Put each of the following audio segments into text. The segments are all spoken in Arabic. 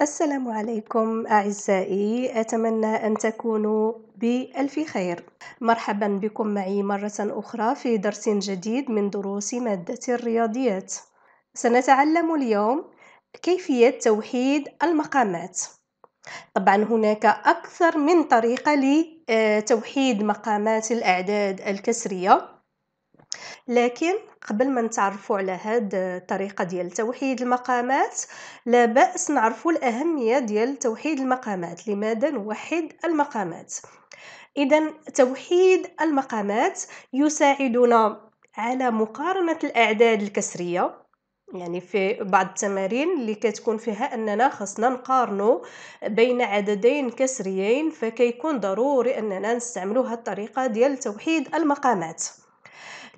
السلام عليكم أعزائي أتمنى أن تكونوا بألف خير مرحبا بكم معي مرة أخرى في درس جديد من دروس مادة الرياضيات سنتعلم اليوم كيفية توحيد المقامات طبعا هناك أكثر من طريقة لتوحيد مقامات الأعداد الكسرية لكن قبل ما نتعرفوا على هاد الطريقه ديال توحيد المقامات لا باس نعرفوا الاهميه ديال توحيد المقامات لماذا نوحد المقامات اذا توحيد المقامات يساعدنا على مقارنه الاعداد الكسريه يعني في بعض التمارين اللي كتكون فيها اننا خصنا نقارنوا بين عددين كسريين فكيكون ضروري اننا نستعملوا هالطريقه ديال توحيد المقامات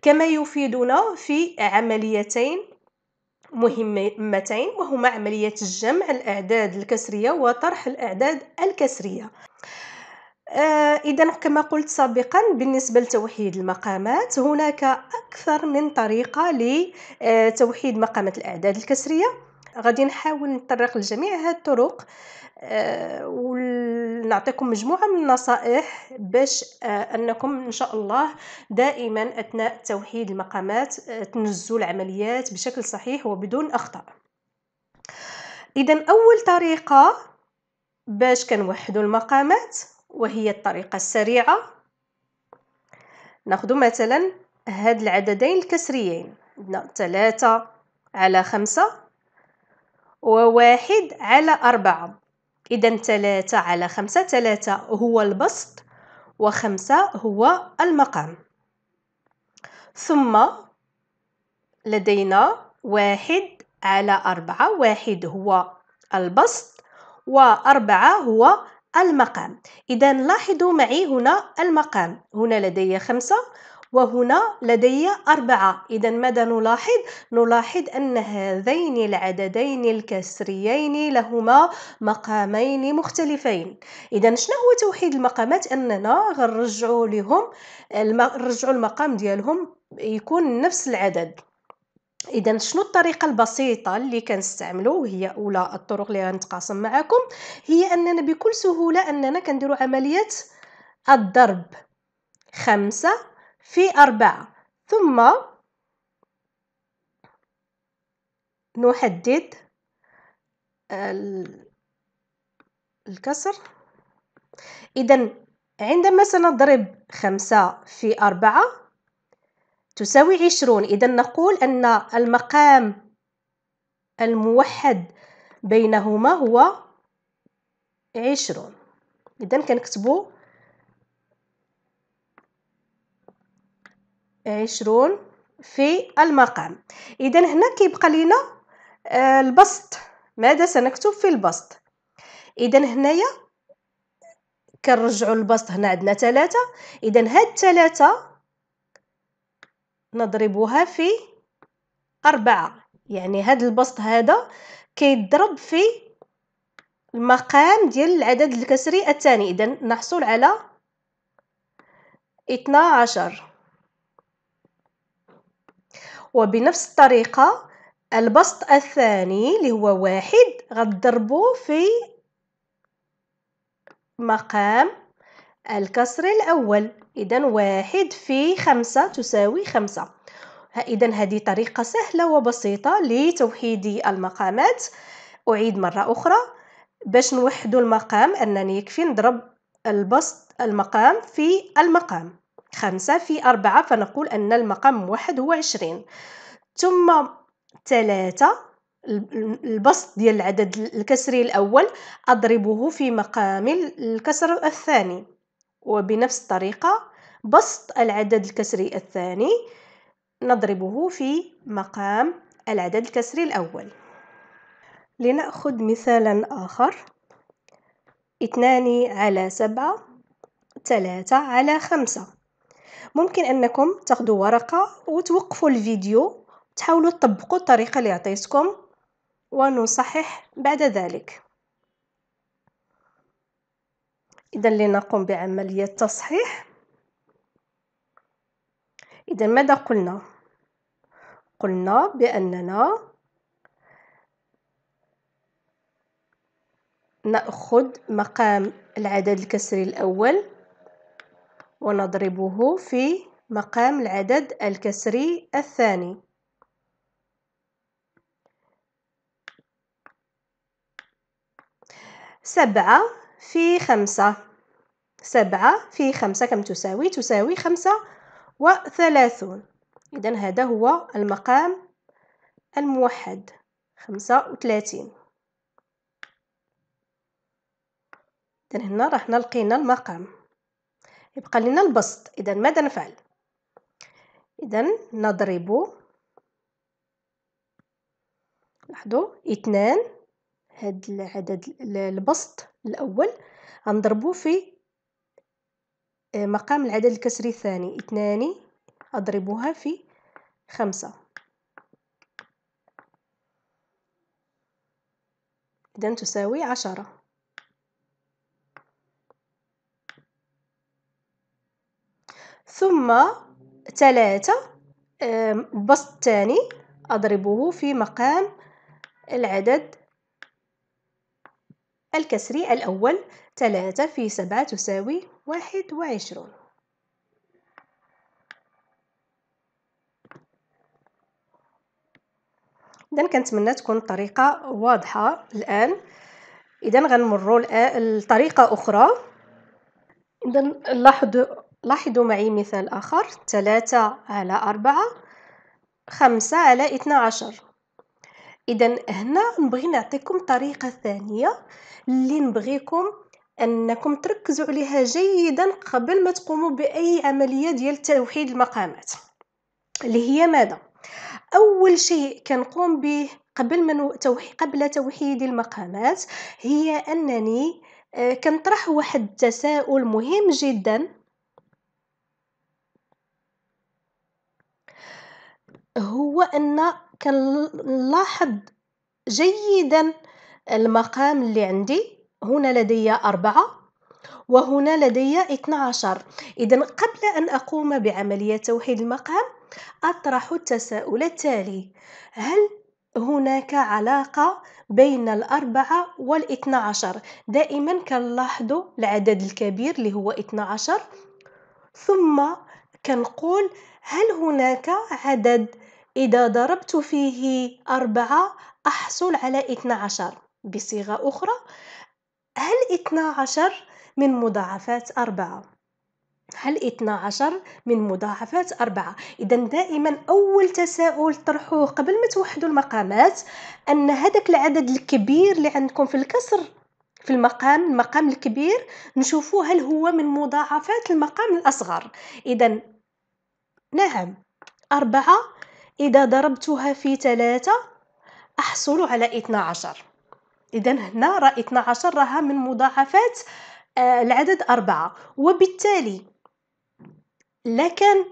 كما يفيدنا في عمليتين مهمتين وهما عملية جمع الأعداد الكسرية وطرح الأعداد الكسرية آه إذا كما قلت سابقا بالنسبة لتوحيد المقامات هناك أكثر من طريقة لتوحيد مقامة الأعداد الكسرية غادي نحاول نطرق لجميع هاد الطرق أه ونعطيكم مجموعه من النصائح باش أه انكم ان شاء الله دائما اثناء توحيد المقامات أه تنجزوا العمليات بشكل صحيح وبدون اخطاء اذا اول طريقه باش كنوحدوا المقامات وهي الطريقه السريعه ناخذ مثلا هاد العددين الكسريين عندنا 3 على خمسة وواحد على أربعة إذا ثلاثة على خمسة ثلاثة هو البسط وخمسة هو المقام ثم لدينا واحد على أربعة واحد هو البسط وأربعة هو المقام إذا لاحظوا معي هنا المقام هنا لدي خمسة وهنا لدي أربعة إذا ماذا نلاحظ؟ نلاحظ أن هذين العددين الكسريين لهما مقامين مختلفين إذا شنو هو توحيد المقامات؟ أننا غنرجعوا لهم نرجعوا المقام ديالهم يكون نفس العدد اذا شنو الطريقه البسيطه اللي كنستعملو هي اولى الطرق اللي غنتقاسم معكم هي اننا بكل سهوله اننا كنديرو عمليه الضرب خمسة في أربعة ثم نحدد الكسر إذا عندما سنضرب خمسة في أربعة تساوي عشرون إذا نقول أن المقام الموحد بينهما هو عشرون إذا كنكتبو عشرون في المقام إذا هنا كيبقى لينا آه، البسط ماذا سنكتب في البسط إذا هنايا كنرجعوا البسط هنا عندنا ثلاثة إذا هاد ثلاثة نضربها في أربعة يعني هاد البسط هذا كيضرب في المقام ديال العدد الكسري الثاني إذا نحصل على 12 وبنفس الطريقة البسط الثاني اللي هو واحد غتضربو في مقام الكسر الأول إذا واحد في خمسة تساوي خمسة إذا هذه طريقة سهلة وبسيطة لتوحيد المقامات أعيد مرة أخرى باش نوحدو المقام أنني يكفي نضرب البسط المقام في المقام خمسة في أربعة فنقول أن المقام واحد هو عشرين ثم ثلاثة البسط ديال العدد الكسري الأول أضربه في مقام الكسر الثاني وبنفس الطريقة بسط العدد الكسري الثاني نضربه في مقام العدد الكسري الأول لنأخذ مثالا آخر اثنان على سبعة ثلاثة على خمسة ممكن انكم تاخذوا ورقه وتوقفوا الفيديو تحاولوا تطبقوا الطريقه اللي عطيتكم ونصحح بعد ذلك اذا لنقوم بعمليه تصحيح اذا ماذا قلنا قلنا باننا ناخذ مقام العدد الكسري الاول ونضربه في مقام العدد الكسري الثاني سبعة في خمسة سبعة في خمسة كم تساوي؟ تساوي خمسة وثلاثون إذن هذا هو المقام الموحد خمسة وثلاثين إذن هنا رحنا لقينا المقام يبقى لنا البسط إذا ماذا نفعل إذا نضرب لاحظوا اثنان هاد العدد البسط الأول غنضربوه في آه، مقام العدد الكسري الثاني اثنان اضربوها في خمسة إذا تساوي عشرة ثم ثلاثة البسط الثاني أضربه في مقام العدد الكسري الأول ثلاثة في سبعة تساوي واحد وعشرون إذا كنتمنى تكون الطريقة واضحة الآن إذا غنمروا الطريقة أخرى إذا لاحظوا لاحظوا معي مثال آخر ثلاثة على أربعة خمسة على اثنا عشر إذا هنا نبغي نعطيكم طريقة ثانية اللي نبغيكم أنكم تركزوا عليها جيدا قبل ما تقوموا بأي عملية ديال توحيد المقامات اللي هي ماذا؟ أول شيء كنقوم به قبل من توحي قبل توحيد المقامات هي أنني آه، كنطرح واحد التساؤل مهم جدا هو أن كنلاحظ جيدا المقام اللي عندي هنا لدي أربعة وهنا لدي 12 إذا قبل أن أقوم بعملية توحيد المقام أطرح التساؤل التالي هل هناك علاقة بين الأربعة والاثنى عشر دائما كنلاحظ العدد الكبير اللي هو 12 ثم كنقول هل هناك عدد إذا ضربت فيه أربعة أحصل على اثنا عشر بصيغة أخرى هل اثنا عشر من مضاعفات أربعة؟ هل اثنا عشر من مضاعفات أربعة؟ إذا دائما أول تساؤل طرحوه قبل ما توحدوا المقامات أن هذاك العدد الكبير اللي عندكم في الكسر في المقام المقام الكبير نشوفه هل هو من مضاعفات المقام الأصغر إذا نعم أربعة إذا ضربتها في ثلاثة أحصل على 12 إذا هنا راه 12 راها من مضاعفات آه، العدد أربعة وبالتالي لكن كان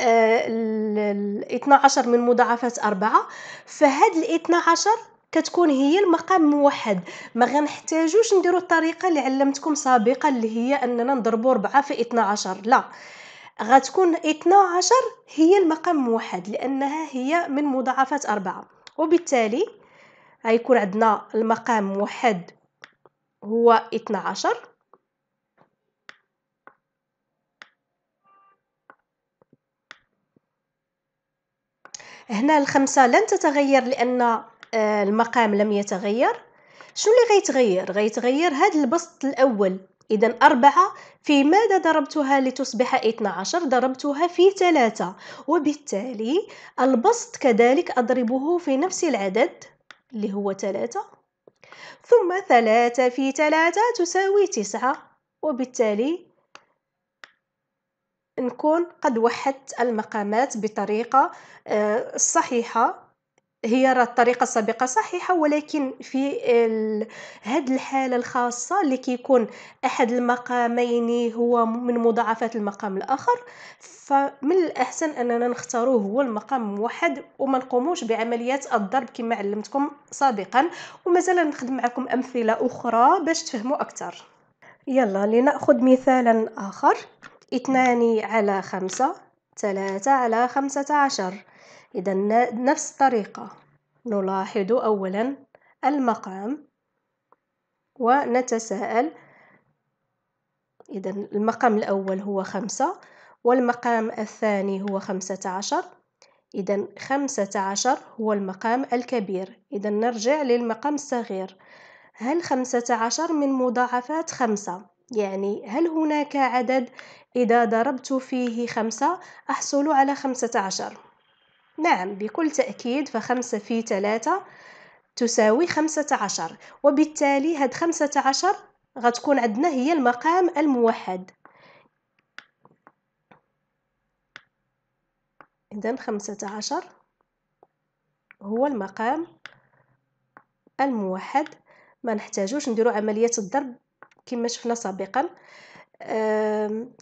آه 12 من مضاعفات أربعة فهاد ال 12 كتكون هي المقام موحد ما غنحتاجوش نديرو الطريقه اللي علمتكم سابقا اللي هي اننا نضربو 4 في 12 لا غتكون 12 هي المقام موحد لأنها هي من مضاعفات أربعة وبالتالي غيكون عندنا المقام موحد هو 12 هنا الخمسة لن تتغير لأن آه، المقام لم يتغير شنو اللي غيتغير غيتغير هذا البسط الأول إذا أربعة في ماذا ضربتها لتصبح 12 ضربتها في ثلاثة وبالتالي البسط كذلك أضربه في نفس العدد اللي هو ثلاثة ثم ثلاثة في ثلاثة تساوي تسعة وبالتالي نكون قد وحدت المقامات بطريقة آه، صحيحة هي الطريقة السابقة صحيحة ولكن في هاد الحالة الخاصة اللي كيكون أحد المقامين هو من مضاعفات المقام الآخر فمن الأحسن أننا نختاروه هو المقام الموحد وما نقوموش بعمليات الضرب كما علمتكم سابقا ومازال نخدم معكم أمثلة أخرى باش تفهموا أكثر يلا لنأخذ مثالا آخر اثنان على خمسة ثلاثة على خمسة عشر إذا نفس الطريقة نلاحظ أولا المقام ونتساءل إذا المقام الأول هو خمسة والمقام الثاني هو خمسة عشر إذا خمسة عشر هو المقام الكبير إذا نرجع للمقام الصغير هل خمسة عشر من مضاعفات خمسة يعني هل هناك عدد إذا ضربت فيه خمسة أحصل على خمسة عشر نعم بكل تأكيد فخمسة في ثلاثة تساوي خمسة عشر وبالتالي هاد خمسة عشر غتكون عندنا هي المقام الموحد إذا خمسة عشر هو المقام الموحد ما نحتاجوش نديرو عملية الضرب كما شفنا سابقا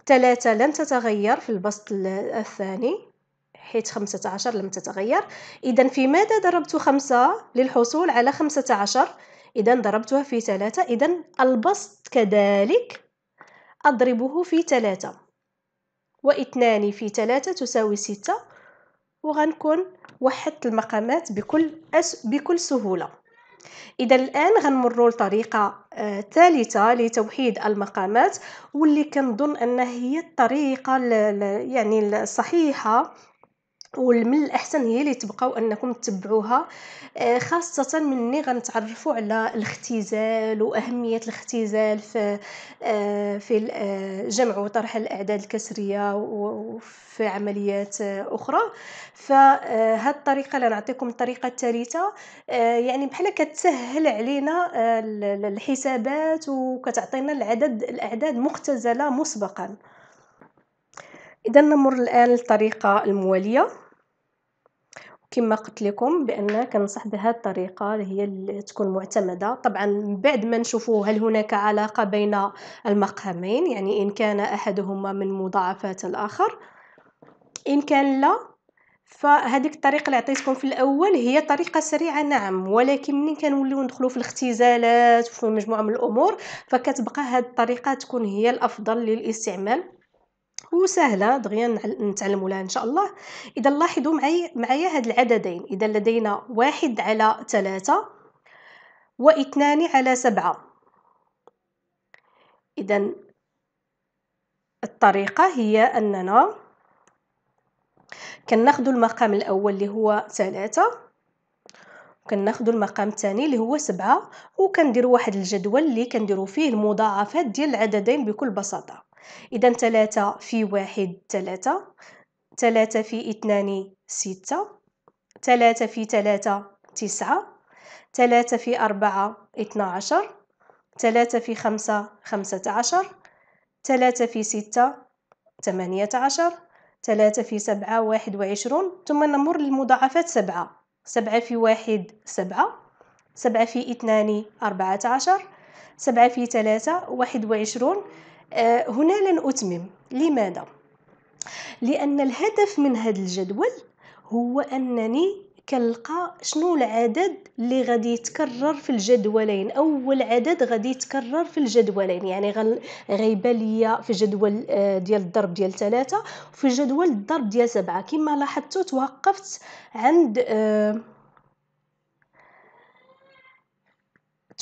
ثلاثة لن تتغير في البسط الثاني حيث 15 لم تتغير إذا في ماذا ضربت 5 للحصول على 15 إذا ضربتها في 3 إذا البسط كذلك أضربه في 3 واثنان في 3 تساوي 6 وغنكون وحدت المقامات بكل أس بكل سهوله اذا الان غنمروا لطريقه آه، ثالثه لتوحيد المقامات واللي كنظن انها هي الطريقه يعني الصحيحه ومن الاحسن هي اللي تبقاو انكم تتبعوها آه، خاصه مني غنتعرفوا على الاختزال واهميه الاختزال في آه، في آه، جمع وطرح الاعداد الكسريه وفي عمليات اخرى فهاد الطريقه اللي نعطيكم الطريقه الثالثه يعني بحال كتسهل علينا الحسابات وكتعطينا العدد الاعداد مختزله مسبقا اذا نمر الان للطريقه المواليه كما قلت لكم بان كنصح بهذه الطريقه اللي هي اللي تكون معتمده طبعا من بعد ما نشوفوا هل هناك علاقه بين المقامين يعني ان كان احدهما من مضاعفات الاخر ان كان لا فهذيك الطريقه اللي عطيتكم في الاول هي طريقه سريعه نعم ولكن ملي كنوليو ندخلو في الاختزالات وفي مجموعه من الامور فكتبقى هذه الطريقه تكون هي الافضل للاستعمال وسهله دغيا نتعلموا لها ان شاء الله اذا لاحظوا معي معايا هاد العددين اذا لدينا واحد على ثلاثة واثنان على سبعة اذا الطريقه هي اننا كناخذوا المقام الاول اللي هو ثلاثة كناخذوا المقام الثاني اللي هو سبعة وكنديروا واحد الجدول اللي كنديروا فيه المضاعفات ديال العددين بكل بساطه إذا ثلاثة في واحد ثلاثة ثلاثة في اثنان ستة ثلاثة في ثلاثة تسعة ثلاثة في أربعة اثنا عشر ثلاثة في خمسة خمسة عشر ثلاثة في ستة ثمانية عشر ثلاثة في سبعة واحد وعشرون ثم نمر للمضاعفات سبعة سبعة في واحد سبعة سبعة في اثنان أربعة عشر سبعة في ثلاثة واحد وعشرون آه، هنا لن أتمم لماذا؟ لأن الهدف من هذا الجدول هو أنني كنلقى شنو العدد اللي غادي يتكرر في الجدولين اول عدد غادي يتكرر في الجدولين يعني غيبان ليا في جدول آه، ديال الضرب ديال ثلاثة وفي جدول الضرب ديال سبعة كما لاحظتوا توقفت عند آه،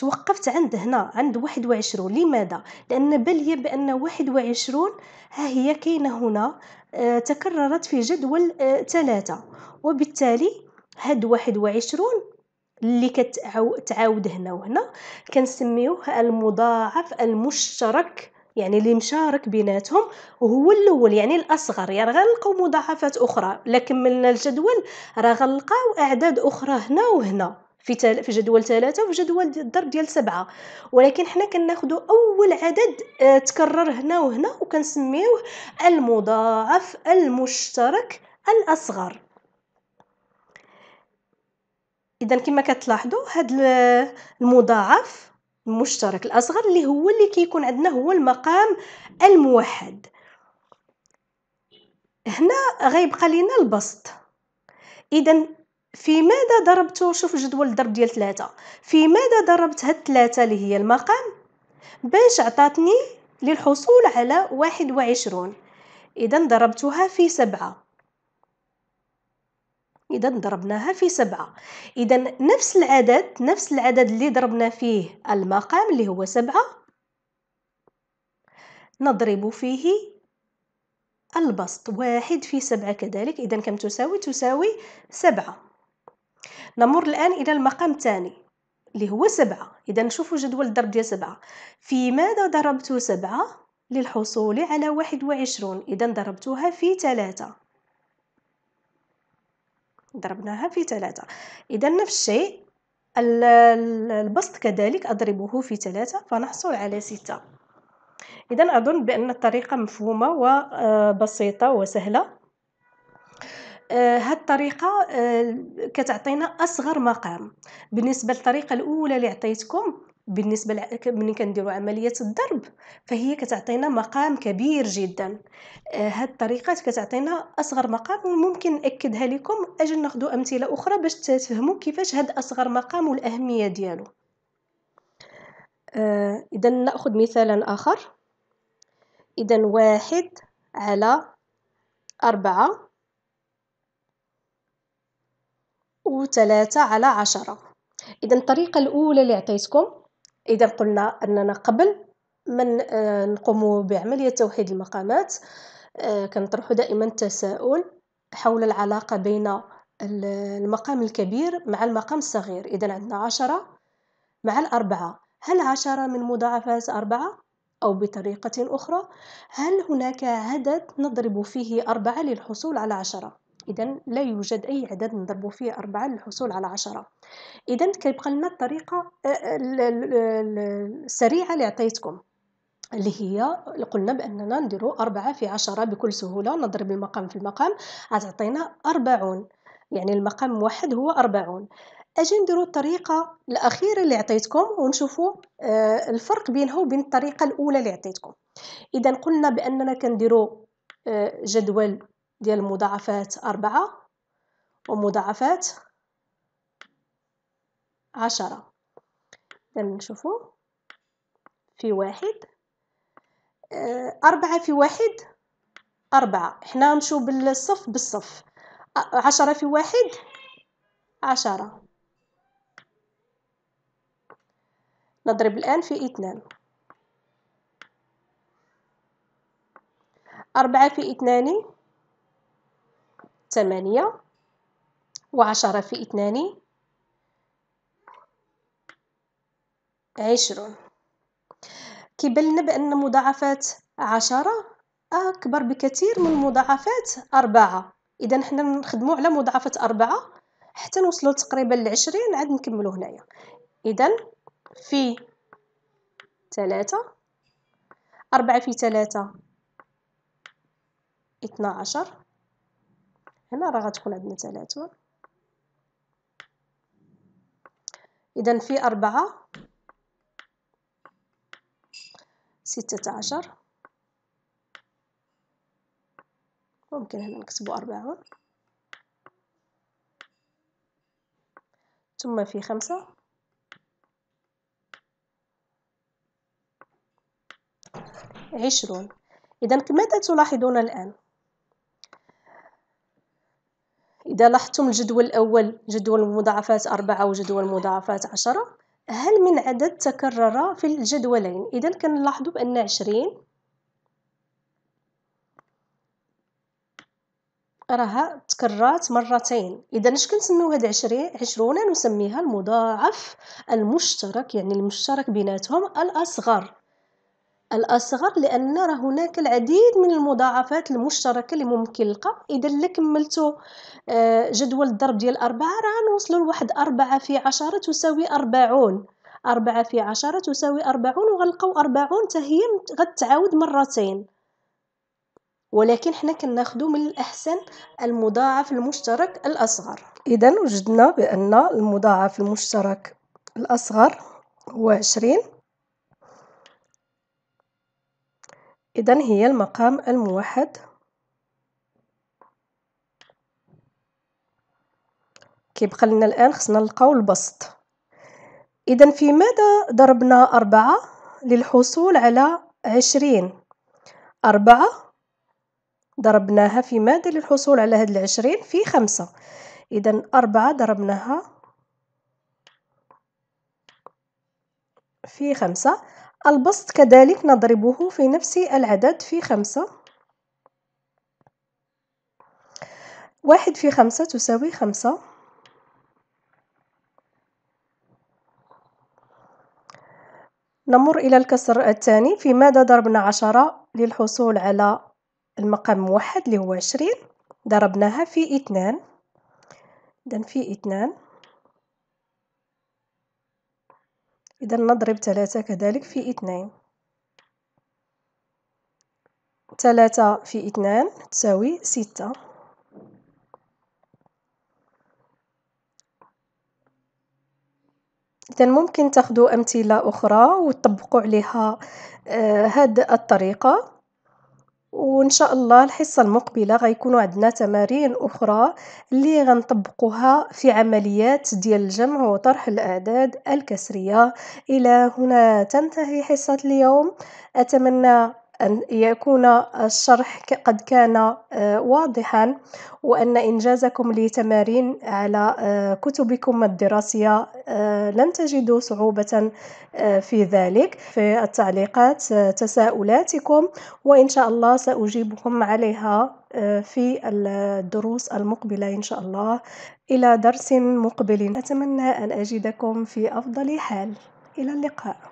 توقفت عند هنا عند واحد وعشرون لماذا لان بلي بان واحد وعشرون ها هي كاينه هنا آه، تكررت في جدول آه، ثلاثة وبالتالي هاد واحد وعشرون اللي كتعاود هنا وهنا كنسميوه المضاعف المشترك يعني اللي مشارك بيناتهم وهو الاول يعني الاصغر يعني غنلقاو مضاعفات اخرى لكن من الجدول راه غنلقاو اعداد اخرى هنا وهنا في تل... في جدول ثلاثة وفي جدول الضرب ديال سبعة ولكن حنا كناخدو أول عدد آه، تكرر هنا وهنا وكنسميوه المضاعف المشترك الأصغر إذا كما كتلاحظوا هذا المضاعف المشترك الأصغر اللي هو اللي كيكون عندنا هو المقام الموحد هنا غيبقى لينا البسط اذا في ماذا ضربت شوف جدول الضرب ديال ثلاثة في ماذا ضربت هاد ثلاثة اللي هي المقام باش عطاتني للحصول على واحد وعشرون إذا ضربتها في سبعة إذا ضربناها في سبعة إذا نفس العدد نفس العدد اللي ضربنا فيه المقام اللي هو سبعة نضرب فيه البسط واحد في سبعة كذلك إذا كم تساوي؟ تساوي سبعة نمر الآن إلى المقام الثاني اللي هو سبعة إذا نشوفوا جدول الضرب ديال سبعة في ماذا ضربت سبعة للحصول على واحد وعشرون إذا ضربتها في ثلاثة ضربناها في ثلاثة إذا نفس الشيء البسط كذلك أضربه في ثلاثة فنحصل على ستة إذا أظن بأن الطريقة مفهومة وبسيطة آه، وسهلة آه، هالطريقه آه، كتعطينا اصغر مقام بالنسبه للطريقه الاولى اللي عطيتكم بالنسبه ملي كنديروا عمليه الضرب فهي كتعطينا مقام كبير جدا هاد آه، الطريقه كتعطينا اصغر مقام وممكن ناكدها لكم اجل ناخذوا امثله اخرى باش تفهموا كيفاش هاد اصغر مقام والاهميه ديالو اذا ناخذ مثالا اخر اذا واحد على أربعة وثلاثة على عشرة إذا الطريقة الأولى اللي عطيتكم إذا قلنا أننا قبل من آه، نقوم بعملية توحيد المقامات آه، كنطرح دائما التساؤل حول العلاقة بين المقام الكبير مع المقام الصغير إذا عندنا عشرة مع الأربعة هل عشرة من مضاعفات أربعة أو بطريقة أخرى هل هناك عدد نضرب فيه أربعة للحصول على عشرة إذا لا يوجد أي عدد نضربو فيه أربعة للحصول على عشرة إذا كيبقى لنا الطريقة آه، آه، السريعة اللي عطيتكم اللي هي قلنا بأننا نديرو أربعة في عشرة بكل سهولة نضرب المقام في المقام غتعطينا أربعون يعني المقام واحد هو أربعون اجي نديرو الطريقه الاخيره اللي عطيتكم ونشوفو آه، الفرق بينها وبين الطريقه الاولى اللي عطيتكم اذا قلنا باننا كنديرو جدول ديال مضاعفات أربعة ومضاعفات عشرة إذا نشوفو في واحد آه، أربعة في واحد أربعة حنا نمشيو بالصف بالصف عشرة في واحد عشرة نضرب الآن في اثنان أربعة في اثنان ثمانية وعشرة في اثنان عشرون كيبان لنا بأن مضاعفات عشرة أكبر بكثير من مضاعفات أربعة إذا حنا نخدمو على مضاعفة أربعة حتى نوصلو تقريبا لعشرين عاد نكملو هنايا إذا في ثلاثة أربعة في ثلاثة اثنا عشر هنا راه غتكون عندنا تلاتون إذا في أربعة ستة عشر ممكن هنا نكتبو أربعة ثم في خمسة عشرون إذا ماذا تلاحظون الآن إذا لاحظتم الجدول الأول جدول مضاعفات أربعة وجدول مضاعفات عشرة هل من عدد تكرر في الجدولين إذا كنلاحظوا بأن عشرين راها تكررت مرتين اذا اش كنسميو هاد عشرين عشرون نسميها المضاعف المشترك يعني المشترك بيناتهم الاصغر الأصغر لأن راه هناك العديد من المضاعفات المشتركة اللي ممكن نلقى إذا إلا كملتو آه، جدول الضرب ديال أربعة راه نوصلو لواحد أربعة في عشرة تساوي أربعون أربعة في عشرة تساوي أربعون وغنلقاو أربعون حتى غتعاود مرتين ولكن حنا كناخدو من الأحسن المضاعف المشترك الأصغر إذا وجدنا بأن المضاعف المشترك الأصغر هو عشرين إذا هي المقام الموحد كيبقى لنا الآن خصنا نلقاو البسط إذا في ماذا ضربنا أربعة للحصول على عشرين أربعة ضربناها في ماذا للحصول على هاد العشرين في خمسة إذا أربعة ضربناها في خمسة البسط كذلك نضربه في نفس العدد في خمسة واحد في خمسة تساوي خمسة نمر إلى الكسر الثاني في ماذا ضربنا عشرة للحصول على المقام موحد اللي هو عشرين ضربناها في اثنان إذن في اثنان إذا نضرب ثلاثة كذلك في اثنين ثلاثة في اثنان تساوي ستة إذا ممكن تاخدو أمثلة أخرى وتطبقوا عليها هاد آه، الطريقة وان شاء الله الحصه المقبله غيكونوا عندنا تمارين اخرى اللي غنطبقوها في عمليات ديال الجمع وطرح الاعداد الكسريه الى هنا تنتهي حصه اليوم اتمنى أن يكون الشرح قد كان آه، واضحا وأن إنجازكم لتمارين على آه، كتبكم الدراسية آه، لن تجدوا صعوبة في ذلك في التعليقات تساؤلاتكم وإن شاء الله سأجيبكم عليها في الدروس المقبلة إن شاء الله إلى درس مقبل أتمنى أن أجدكم في أفضل حال إلى اللقاء